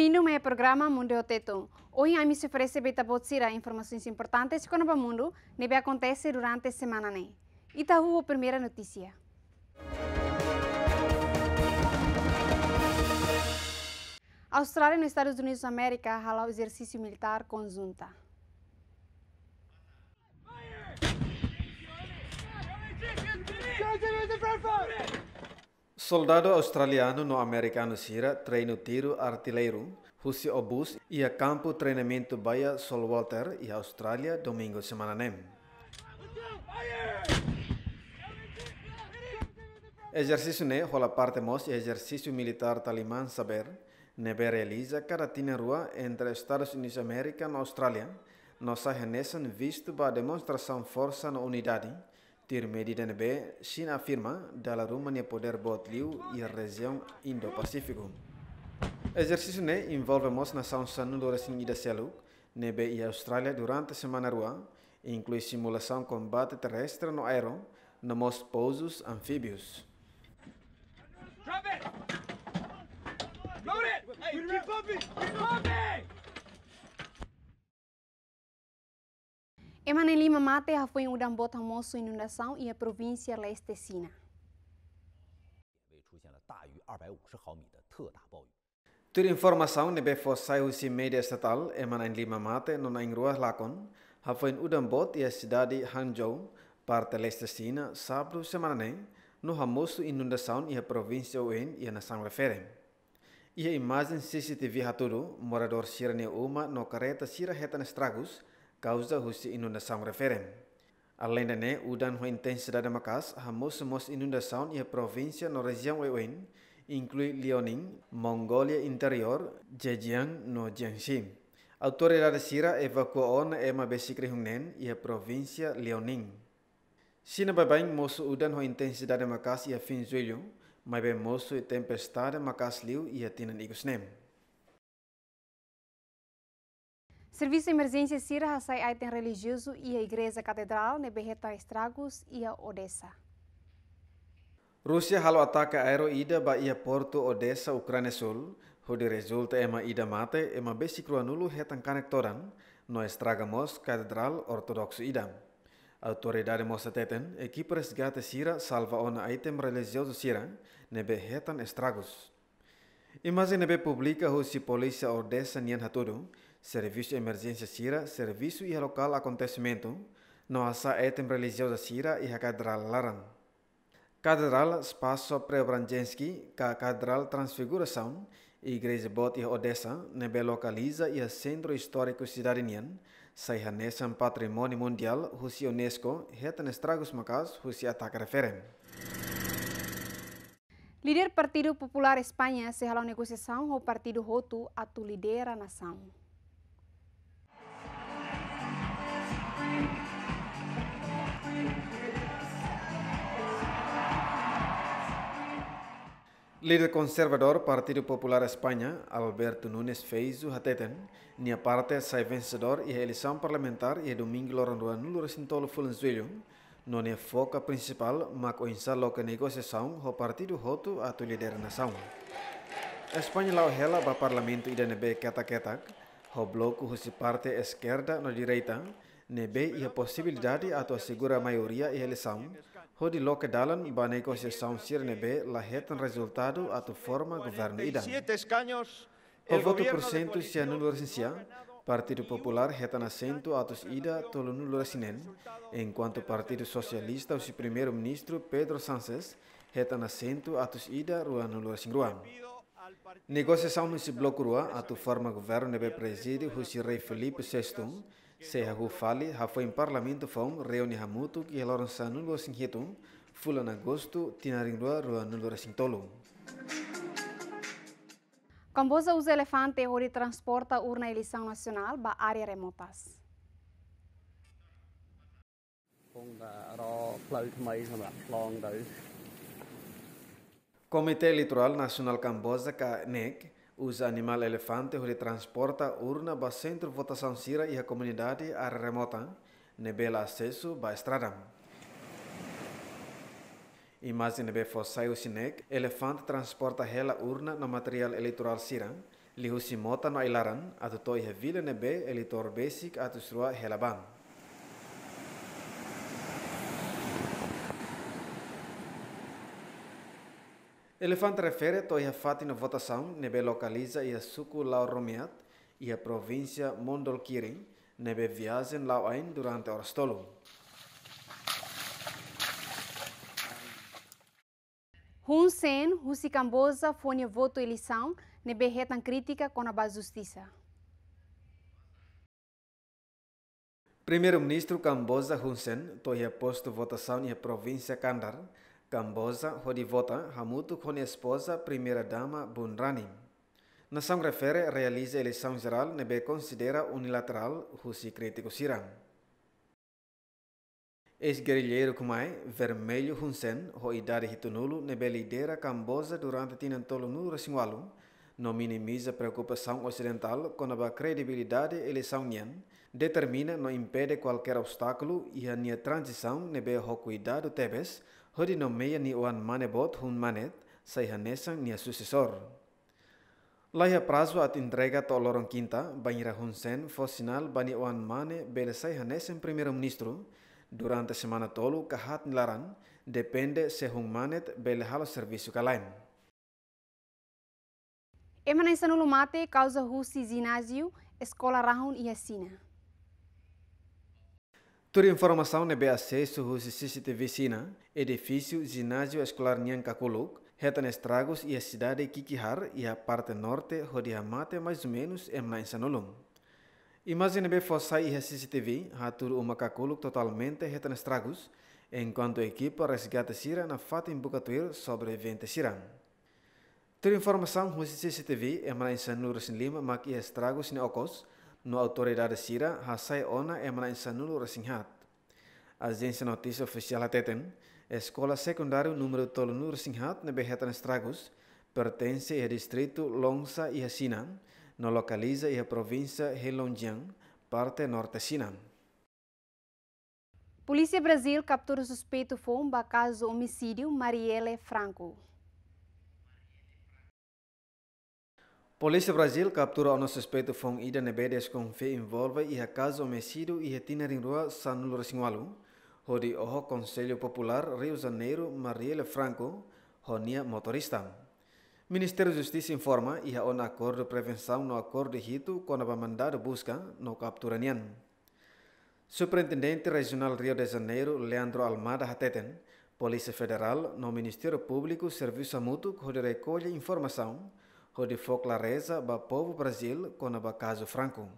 Bem-vindo ao programa Mundo Oteto. Hoje a mim se oferece beta botsira informações importantes sobre o mundo neve acontece durante a semana. Né? Itaú, a primeira notícia. Austrália nos Estados Unidos da América ralam o exercício militar conjunta. Fire! Fire! Fire! Soldado australiano no americano Sira treina tiro artilheiro. Husi obus a campo treinamento Baia Sol Walter e Austrália domingo semana nem. Exercício ne rola parte mos exercício militar talimã saber. Nebe realiza caratina rua entre Estados Unidos América e Austrália. Nossa renessa visto para demonstração força na unidade. Tirmidhi-DNB, China afirma Dalarum poder Botliu e região Indo-Pacífico. Exercício ne né, envolvemos nação sanudoras em da Seluk, Nebe né, e Austrália durante a semana rua, inclui simulação combate terrestre no aero, nos pousos anfíbios. Drop it! Load it! Hey, keep pumping! Keep pumping! Emanuel Lima Mate foi um dambota moço inundação e a província Lestecina. Ter informação nebe fossai usi média estatal Emanuel Lima Mate non em rua lacon, ha foi um dambot e a cidade Hangzhou, parte Lestecina, sábado semana no ramoço inundação e a província Uen e a nação referem. E a imagem CCTV haturu, morador Sirane Uma no carreta Sira Retan Estragos, kausa husi inundação referem. Além ne, udan ho dada makas hamos mos inundação e provinsia no região Ewen, inclui Liaoning, Mongolia Interior, Zhejiang no Jiangxi. Autoridade Sira evacuou na ema besi Hungnen iya provinsia Liaoning. Sina babain mosu udan ho intensidade macas iya finzuilho, maibe bem mosu tempestade makas liu e tinan igusnem. Serviço de emergência Sira sai item religioso e a igreja catedral ne né, estragos e a Odessa. Rússia halo ataca ida ba ia porto Odessa, Ucrânia Sul, onde resulta ema ida mate ema besikro anulu retan conectoran no estragamos catedral ortodoxo ida. Autoridade mostra teten, equipe resgate Sira salva ona item religioso Sira, nebe retan estragos. Imagem nebe publica hoje polícia Odessa nian hatudu, Serviço de Emergência Sira, Serviço e Local Acontecimento, nossa Etem religiosa Sira e a Catedral Laran. Catedral Espaço Preobranjensky, a Catedral Transfiguração, Igreja Bot e Odessa, nebe localiza e é Centro Histórico Cidadinian, Saihanesa é Patrimônio Mundial, Rússia Unesco, retan estragos macas, Rússia ataca referem. Líder Partido Popular Espanha se halou negociação o Partido Roto a tu lidera nação. Líder conservador Partido Popular Espanha, Alberto Nunes Feijo Hateten, nia parte sai vencedor e eleição parlamentar e domingo loranduan do fulanzuelho, non é foca principal, mas coinsa loca negociação o partido roto a tu líder nação. Espanha lau hela ba parlamento idanebe keta-ketak, o bloco se parte esquerda na direita, Nebe a possibilidade atau segura maioria eleição, lesão, hodi loke dalan ba negociação sir nebe la hetan resultado atau forma governo idan. O voto por cento se anulor sinsia, Partido Popular retan assento tua ida tolo nulor sinen, enquanto Partido Socialista o primeiro-ministro Pedro Sánchez retan assento tua ida rua nulor singruam. Negociação nesse bloco rua, tua forma governo nebe preside o rei Felipe VI, Sehaku fale foi em parlamento fom reuni hamutu que eloran sanulo sin hietun, fulan agosto tinaringua rua nulora sin Camboza usa elefante ori transporta urna eleição nacional ba área remotas. គង់តែរផ្លូវថ្មីសម្រាប់ឆ្លងទៅ Comitê Eleitoral Nacional Camboza, CANEC, os animal elefantes huri transporta urna para o centro votação sira e a comunidade a remota, nebela acesso ba estrada. mais nebe fossai o sinek, elefante transporta hela urna no material eleitoral sira, lihusimota no ilaran, atu toi hevila nebe eleitor basic atu srua hela ban. Elefante refere to a fati votação nebe localiza em suku lau Romiat ia província Mondolkirin nebe viagem lau ain durante o tolong. Hun Sen, Husi Camboza, fone voto eleição, nebe retan crítica com a base justiça. Primeiro-ministro Camboza Hun Sen, toia posto votação na província Kandar, Kamboja Hodivota Hamutu com esposa primeira-dama Bunrani. Nação refere realiza eleição geral nebe considera unilateral Rusi crítico siram. Ex-guerrilheiro Kumai, Vermelho Hun Sen, ho idade hitunulu nebe lidera Camboja durante tinantolo no Rasinwalu, não minimiza preocupação ocidental com a credibilidade eleição nian, determina não impede qualquer obstáculo e a transição nebe ho cuidado tebes, Hari no meia ni oan mane bot hun manet sai hanesang nia sucesor. Laia prazo at entrega to lorong kinta banheira Hun Sen fosinal bani oan mane bele sai hanesen primeiro ministro durante semana tolu kahat laran depende se hun manet bele halo servisu kalaim. Emanai sanulu mate kauza husi zinaziu eskola rahun iya sina. Toda informação nebe acesso aos CCTV Sina, edifício ginásio escolar Kakuluk, reta estragos e a cidade Kikihar e a parte norte Rodiamate mais ou menos em na Insanolum. Imagine bem força e a CCTV, ratur uma Kakuluk totalmente reta estragos, enquanto a equipa resgata Sira na fata em Bukatuir sobre 20 Sira. Toda informação aos CCTV em na Insanolum Lima, maquia estragos e ocos, no autoridade sira, hasai ona é mana insanulo resinghat. Agência Notícia Oficial Ateten, Escola Secundária número tolunu Singhat, na Berretan Estragos, pertence ao distrito Longsa e Sinan, no localiza e a província Heilongjiang, parte norte Sinan. Polícia Brasil captura suspeito fomba caso homicídio Marielle Franco. Polícia Brasil captura o suspeito Fong Ida Nebedes com fé envolve e a o homicídio e retina em rua San Lourenço onde o Conselho Popular Rio Janeiro Marielle Franco, Ronia Motorista. Ministério da Justiça informa e há um acordo de prevenção no acordo de rito com a de busca no capturanian. Superintendente Regional Rio de Janeiro Leandro Almada Hateten, Polícia Federal no Ministério Público Serviço Mútuo, onde recolhe informação Rodifo clareza o povo Brasil com ba caso Franco.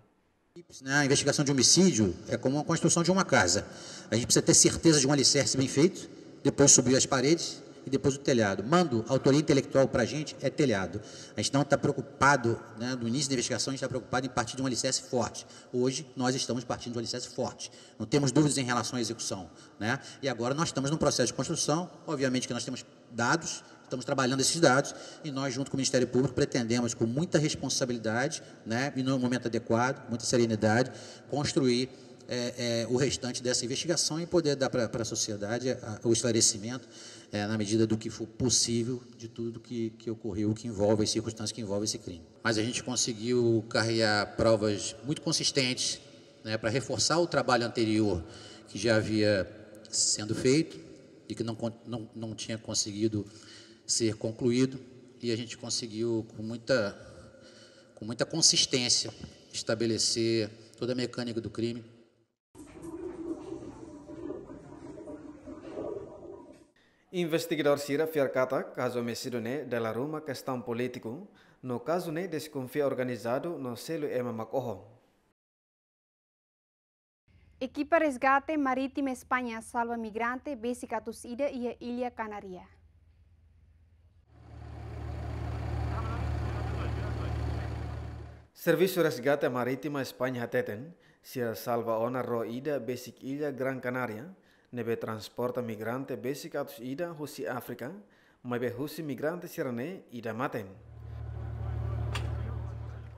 Né? A investigação de homicídio é como a construção de uma casa. A gente precisa ter certeza de um alicerce bem feito, depois subir as paredes e depois o telhado. Mando, autoria intelectual para a gente é telhado. A gente não está preocupado, né, no início da investigação, a gente está preocupado em partir de um alicerce forte. Hoje, nós estamos partindo de um alicerce forte. Não temos dúvidas em relação à execução. Né? E agora nós estamos num processo de construção, obviamente que nós temos dados estamos trabalhando esses dados e nós, junto com o Ministério Público, pretendemos, com muita responsabilidade né, e no momento adequado, muita serenidade, construir é, é, o restante dessa investigação e poder dar para a sociedade o esclarecimento, é, na medida do que for possível, de tudo que, que ocorreu, que envolve as circunstâncias que envolvem esse crime. Mas a gente conseguiu carregar provas muito consistentes né, para reforçar o trabalho anterior que já havia sendo feito e que não, não, não tinha conseguido ser concluído e a gente conseguiu, com muita, com muita consistência, estabelecer toda a mecânica do crime. Investigador Sira Fiarcata, caso né, dela rumah questão político, no caso né, desconfia organizado no selo Macorro. Equipa resgate marítima Espanha salva migrante besi katus ida Ilha Canaria. Servisu Resgate maritima Espanya Teten, se salva ona ro ida basic ilha Gran Canaria, nebe transporta migrante basic atus ida husi Afrika, maibe husi migrante sirane ida maten.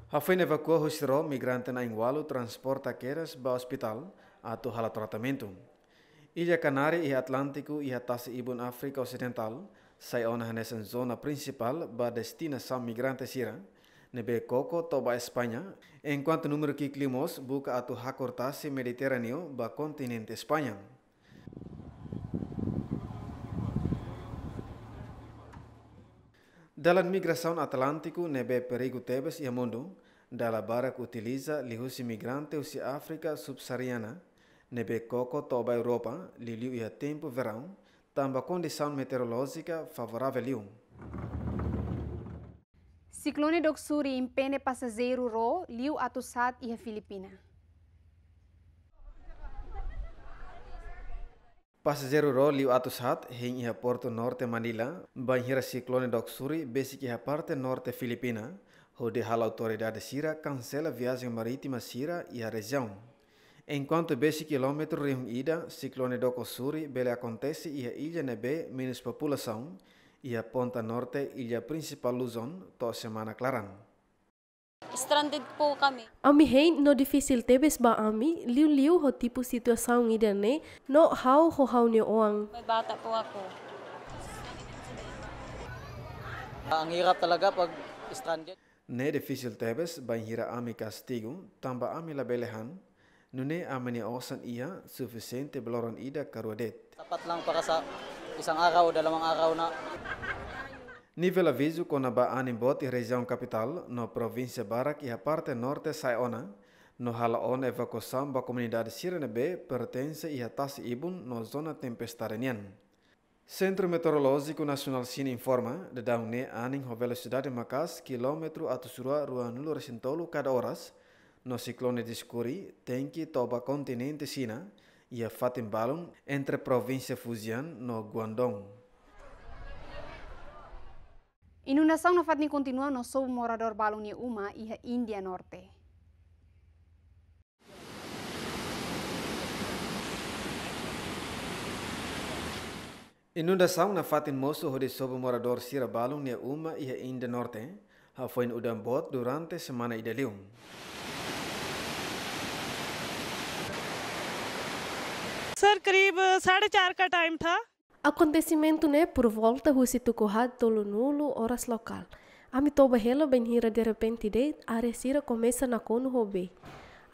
Hafin evacua husi ro migrante na ingualo transporta keras ba hospital atu hala Ija Ilha Canária Atlantiku Atlântico e Ibun Afrika Occidental, sai ona hanesan zona principal ba destina sam migrante sirane, Nebecoco toba España, en cuanto número que climos busca a tu jacortase mediterráneo ba continente España. Dalam migração atlântico, nebe perigu tebes e mundo, dala barak utiliza lihus migrante usi África subsariana, nebe Koko toba Europa, liliu ia tempo verão, tamba condição meteorológica favorável. Ciclone doksuri impene passageiro ro liu atusat a Filipina. Passageiro ro liu atusat hing em Porto Norte Manila, banhira ciclone doksuri basic a parte norte Filipina, onde a autoridade Sira cancela viagem marítima Sira e a região. Enquanto basic quilômetro reunida, ciclone doksuri bele acontece e a ilha nebe menos população, Ia Ponta Norte ilha principal Luzon to semana klaran. Stranded po kami. Ami hein no difficile tebes ba ami liu liu ho tipo sitwasyon ngidane no how ho how ni oang. May bata po ako. Ang hirap talaga pag stranded. Ne difficile tebes ba hira ami castigo tamba ami labelehan nune amani osan iya sufficiente bloron ida karuadet. Tapat lang para sa isang araw, dalawang araw na. Ni Vila Viso, Conabá Animbot e região capital, no província Barak iha parte norte Saiona, no Halaon evacuação ba comunidade Sirenebe pertence e a Ibun, no zona tempestarenian. Centro Meteorológico Nacional Sine informa de daune aning ho velocidade makas quilômetro atusura rua resintolu cada horas, no ciclone discuri, tenki toba continente Sina, ia e a Balung entre a província Fujian no Guangdong. Inundação e no Fatni continua no sul morador Balung ni e Uma e India Índia Norte. Inundação na Fatin Moço de sob morador Sira Balung ni Uma e India Índia Norte, foi udan bot durante semana semana idalium. करीब साढ़े चार का टाइम था Acontecimento né por volta husi tukuhat tolu nulu horas local. Ami toba helo benhira de repente de arecira começa na kono hobe.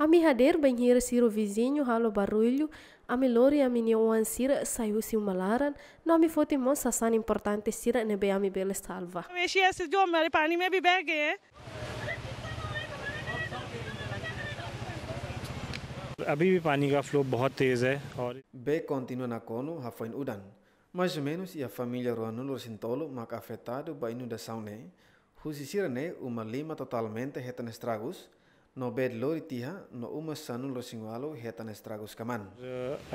Ami hader benhira siro vizinho halo barulho. Ami lori ami niuan sira saiu si malaran. No ami fote mon sasan importante sira nebe a ami bele salva. mexia se jo mere pani me bhi beh gaye. अभी भी पानी का फ्लो बहुत तेज है और बे कॉन्टिन्यू ना कोनो हफन उडन मज मेनुस या फैमिलिया रोनु लो सिंतोलो मक अफेटाडो बा इनु दसाउ ने हु ने उमर लिमा टोटलमेंट हेतन स्ट्रागुस नो बेड लोरी तिहा नो उमर सनु लो सिंगवालो हेतन स्ट्रागुस कमान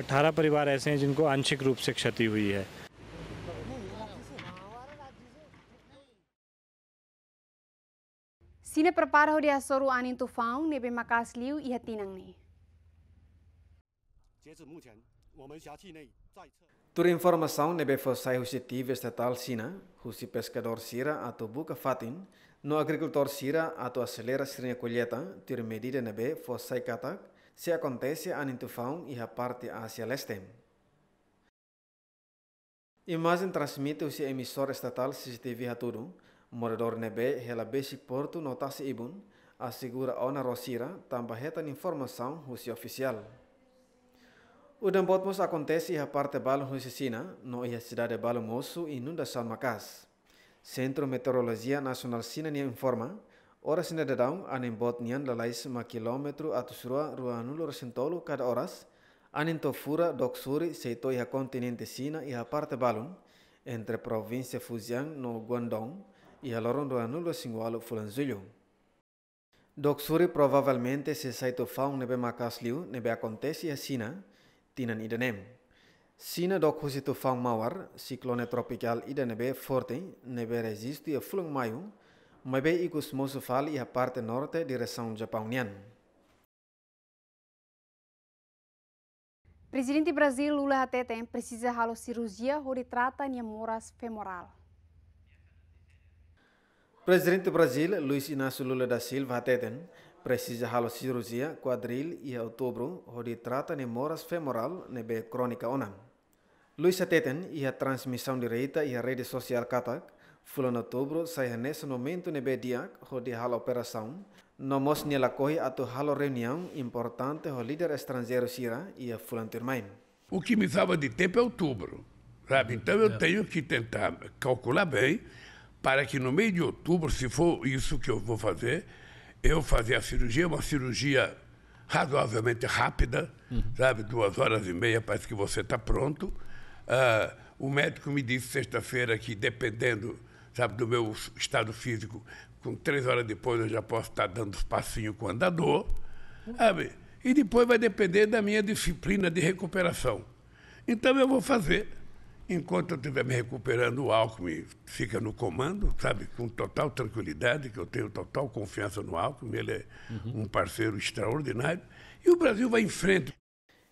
18 परिवार ऐसे हैं जिनको आंशिक रूप से क्षति हुई है सीने प्रपार हो रिया सोरु आनी तूफाउ ने बे मकास लियु यह तीन अंग informação nebe foi Executiva Estatal Sina, Rusi Pescador Sira ato Buca Fatin, no agricultor Sira ato acelera Sirina Colheta, ter medida nebe foi Catac, se acontece a Nintufão e a parte Ásia Leste. Imagem transmite o emissor estatal CCTV Haturu, morador nebe rela basic porto notasse ibun, assegura ona Rosira, também reta informação o oficial. Udang dembote acontece e, e a parte balo no Sicina, no ia cidade balo moço e inunda Salmacas. Centro Meteorologia Nacional Sina nia informa, ora sina dedang anin bot nian lalais ma kilometro atusrua rua nulur sentolo cada horas, anin tofura doksuri seito ia e continente Sina e a parte balo, entre província Fujian no Guangdong e a loron rua nulur singualo fulanzulho. Doksuri provavelmente se saito faun nebe macas liu nebe acontece a e Sina, Tinan Idenem. Sina dok situ fang mawar, siklone tropikal ida nebe forte, nebe resisto e flung maio, mebe ikus mosu fal ia parte norte direção japonian. Presidente Brasil Lula Hatete precisa halo cirurgia onde trata moras femoral. Presidente Brasil Luiz Inácio Lula da Silva Hatete precisa halo cirurgia quadril e outubro, onde trata de moras femoral nebe crônica onam. Luisa Teten e a transmissão direita e a rede social Katak, fulano outubro, sai nesse momento nebe dia, onde halo operação, Nomos nela corre a halo reunião importante o líder estrangeiro Sira e a fulano O que me salva de tempo é outubro, sabe? Então eu é. tenho que tentar calcular bem para que no meio de outubro, se for isso que eu vou fazer, eu fazia a cirurgia, uma cirurgia razoavelmente rápida, uhum. sabe? Duas horas e meia, parece que você está pronto. Uh, o médico me disse sexta-feira que, dependendo sabe, do meu estado físico, com três horas depois eu já posso estar tá dando os passinhos com o andador. Sabe? E depois vai depender da minha disciplina de recuperação. Então eu vou fazer Enquanto eu estiver me recuperando, o Alckmin fica no comando, sabe, com total tranquilidade, que eu tenho total confiança no Alckmin, ele é uhum. um parceiro extraordinário, e o Brasil vai em frente.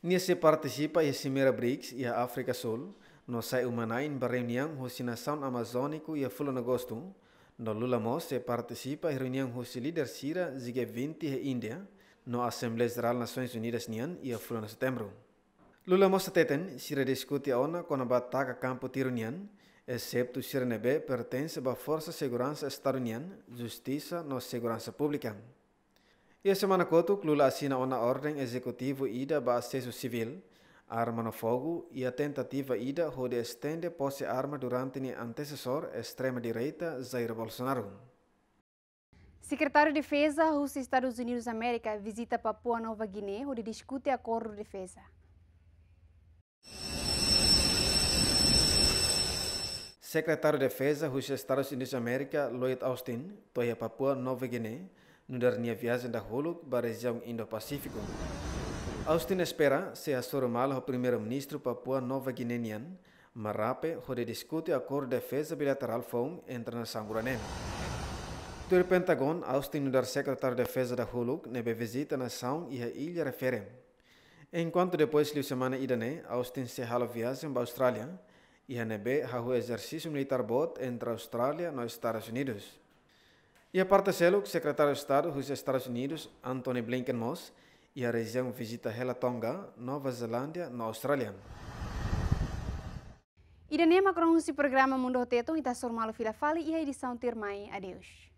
Nesse participa a Cimeira BRICS e a África Sul, no sai Humanai, em reunião Nação Amazônica e a Fulano Agosto. No Lula Mosse eh, participa a reunião Rossi Líder Sira, Zigue 20 e eh, Índia, no Assembleia Geral Nações Unidas Nian e a Fulano Setembro. Lula mostra teten, sira discute a ona com a bataca campo tirunian, excepto sira nebe pertence ba força segurança estadunian, justiça no segurança pública. E a semana coto, Lula assina ona ordem executivo ida ba acesso civil, arma no fogo e a tentativa ida rode estende posse arma durante o antecessor extrema-direita Jair Bolsonaro. Secretário de Defesa dos Estados Unidos da América visita Papua Nova Guiné, onde discute acordo de defesa. Secretário de Defesa dos Estados Unidos da América, Lloyd Austin, toia Papua Nova Guiné, nudar nia viagem da Huluk para a região Indo-Pacífico. Austin espera se a ao primeiro-ministro Papua Nova Guinenian, Marape, onde discute o acordo de defesa bilateral FOM entre na Sanguranem. Do Pentagon, Austin nudar secretário de Defesa da Huluk, neve visita na nação e a ilha referem. Enquanto depois de semana idane, Austin se hala viagem para a Austrália, e INB há exercício militar bot entre a Austrália e os Estados Unidos. E a parte selo, secretário de Estado dos Estados Unidos, Anthony Blinken Moss, e a região visita Hela Tonga, Nova Zelândia, na Austrália. Idane makrong si programa Mundo Tetung ita surmalu fila e a edição termai. Adeus.